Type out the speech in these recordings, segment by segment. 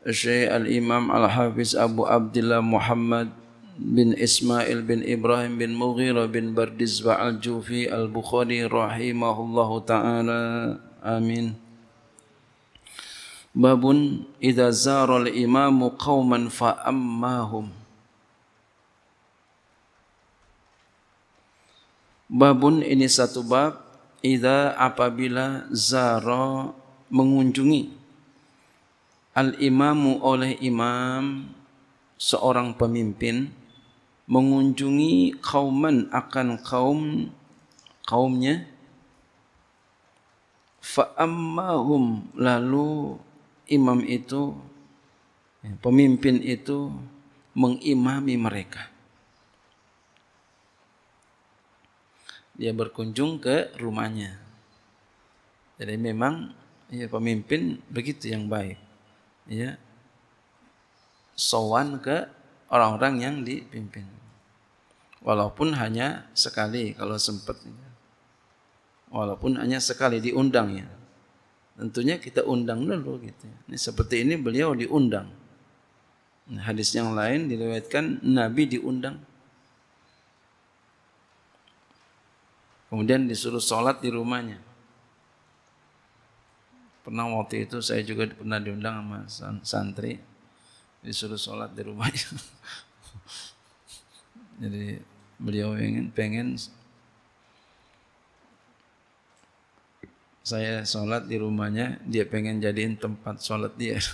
Syekh Al-Imam Al-Hafiz Abu Abdullah Muhammad bin Ismail bin Ibrahim bin Mughirah bin Bardizbah Al-Jufi Al-Bukhari rahimahullahu taala. Amin. Babun idza zara al-imamu qauman fa ammahum. Babun ini satu bab idza apabila zara mengunjungi al-imamu oleh imam seorang pemimpin mengunjungi kauman akan kaum kaumnya fa ammahum lalu imam itu pemimpin itu mengimami mereka dia berkunjung ke rumahnya jadi memang ya pemimpin begitu yang baik ya sowan ke orang-orang yang dipimpin. Walaupun hanya sekali kalau sempat. Ya. Walaupun hanya sekali diundang ya. Tentunya kita undang dulu gitu. Ya. Ini seperti ini beliau diundang. Nah, hadis yang lain diriwayatkan Nabi diundang. Kemudian disuruh sholat di rumahnya pernah waktu itu saya juga pernah diundang sama santri disuruh sholat di rumahnya jadi beliau ingin pengen saya sholat di rumahnya dia pengen jadiin tempat sholat dia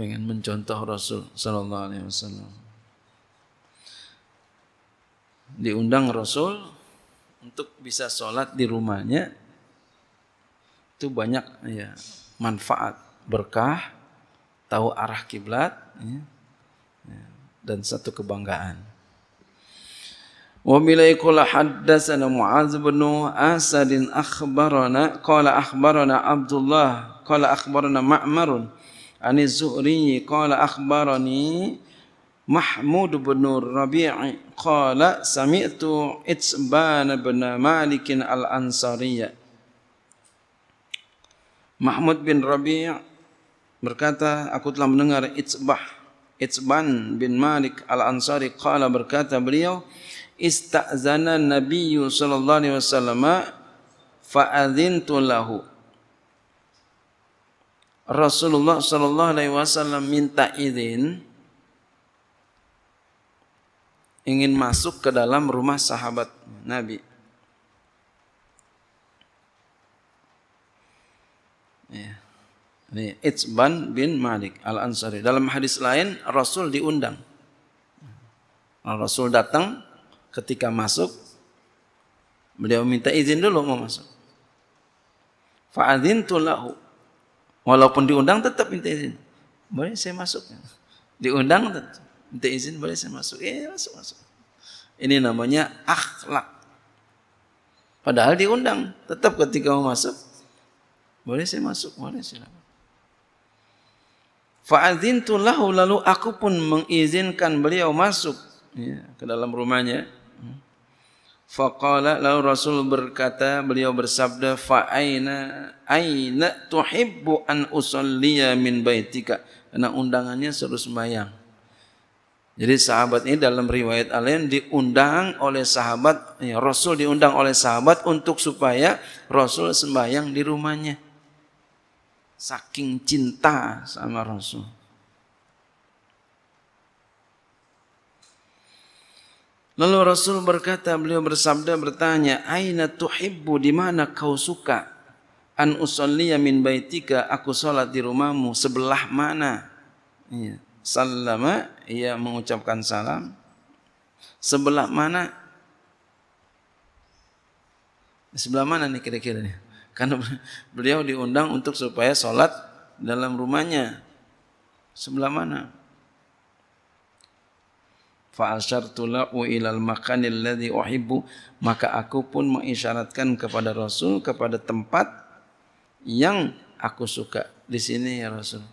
pengen mencontoh Rasul Sallallahu Alaihi Wasallam diundang Rasul untuk bisa sholat di rumahnya itu banyak ya manfaat berkah tahu arah kiblat ya, ya dan satu kebanggaan. Wamilai kula haddasana Mu'az bin asadin akhbarana qala akhbarana Abdullah qala akhbarana Ma'marun ani Zuhri qala akhbarani Mahmud bin Rabi'i qala sami'tu Itsban bin Malik al ansariya Mahmud bin Rabi' berkata aku telah mendengar Itsbah Itsban bin Malik al-Ansari qala berkata beliau istazana Nabi sallallahu alaihi wasallam fa'adzintu lahu Rasulullah sallallahu alaihi wasallam minta izin ingin masuk ke dalam rumah sahabat Nabi. Iya. Ini Itzban bin Malik Al-Ansari. Dalam hadis lain Rasul diundang. Nah, Rasul datang ketika masuk beliau minta izin dulu mau masuk. Fa'adzintu lahu. Walaupun diundang tetap minta izin. Boleh saya masuk? Diundang tetap. minta izin boleh saya masuk? Eh, masuk masuk. Ini namanya akhlak. Padahal diundang, tetap ketika mau masuk, boleh saya masuk, boleh silakan. Fa'adzin lahu lalu aku pun mengizinkan beliau masuk ya, ke dalam rumahnya. Faqala lalu Rasul berkata beliau bersabda fa aina aina tuhibbu an usalliya min baytika. karena undangannya suruh sembahyang. Jadi sahabat ini dalam riwayat lain diundang oleh sahabat, ya, Rasul diundang oleh sahabat untuk supaya Rasul sembahyang di rumahnya. Saking cinta sama Rasul. Lalu Rasul berkata, beliau bersabda bertanya, "Aina tuhibbu di mana kau suka? An usalliya min baitika, aku sholat di rumahmu sebelah mana?" Iya. sallama ia mengucapkan salam sebelah mana sebelah mana nih kira-kira nih karena beliau diundang untuk supaya sholat dalam rumahnya sebelah mana fa asyartu la'u ilal makanil ladhi wahibu maka aku pun mengisyaratkan kepada rasul kepada tempat yang aku suka di sini ya rasul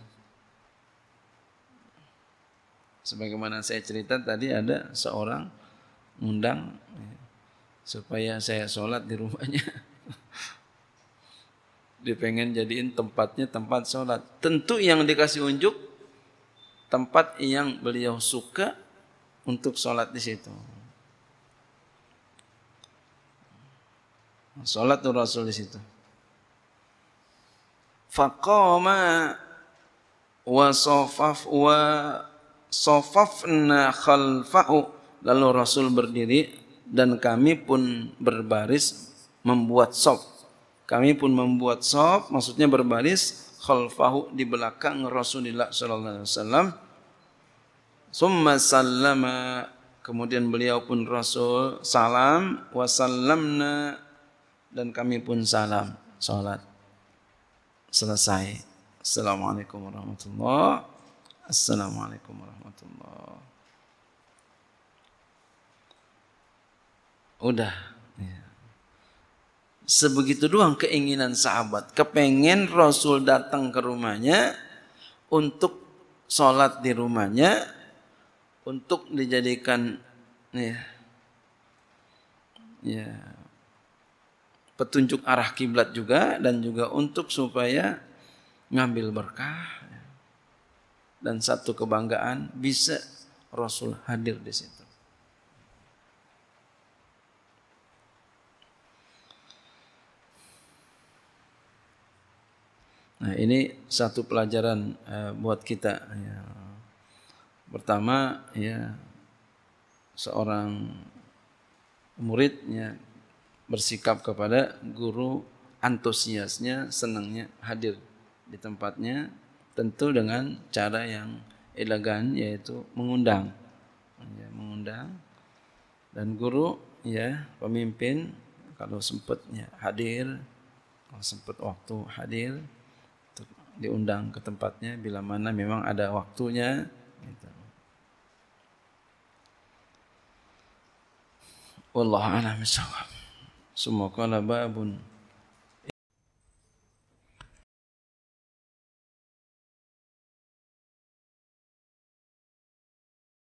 sebagaimana saya cerita tadi ada seorang undang ya, supaya saya sholat di rumahnya. Dia pengen jadiin tempatnya tempat sholat. Tentu yang dikasih unjuk tempat yang beliau suka untuk sholat di situ. Sholat tuh Rasul di situ. Fakoma wasofaf wa sofafna khalfahu lalu Rasul berdiri dan kami pun berbaris membuat sof kami pun membuat sof maksudnya berbaris khalfahu di belakang Rasulullah sallallahu alaihi wasallam summa sallama kemudian beliau pun Rasul salam wasallamna dan kami pun salam salat selesai Assalamualaikum warahmatullahi Assalamualaikum warahmatullahi Udah. Iya. Sebegitu doang keinginan sahabat. Kepengen Rasul datang ke rumahnya untuk sholat di rumahnya untuk dijadikan ya, ya petunjuk arah kiblat juga dan juga untuk supaya ngambil berkah dan satu kebanggaan bisa Rasul hadir di situ. Nah ini satu pelajaran eh, buat kita. Ya. Pertama ya seorang muridnya bersikap kepada guru antusiasnya senangnya hadir di tempatnya tentu dengan cara yang elegan yaitu mengundang ya, mengundang dan guru ya pemimpin kalau sempat ya, hadir kalau sempat waktu hadir diundang ke tempatnya bila mana memang ada waktunya gitu. Wallahu a'lam Semoga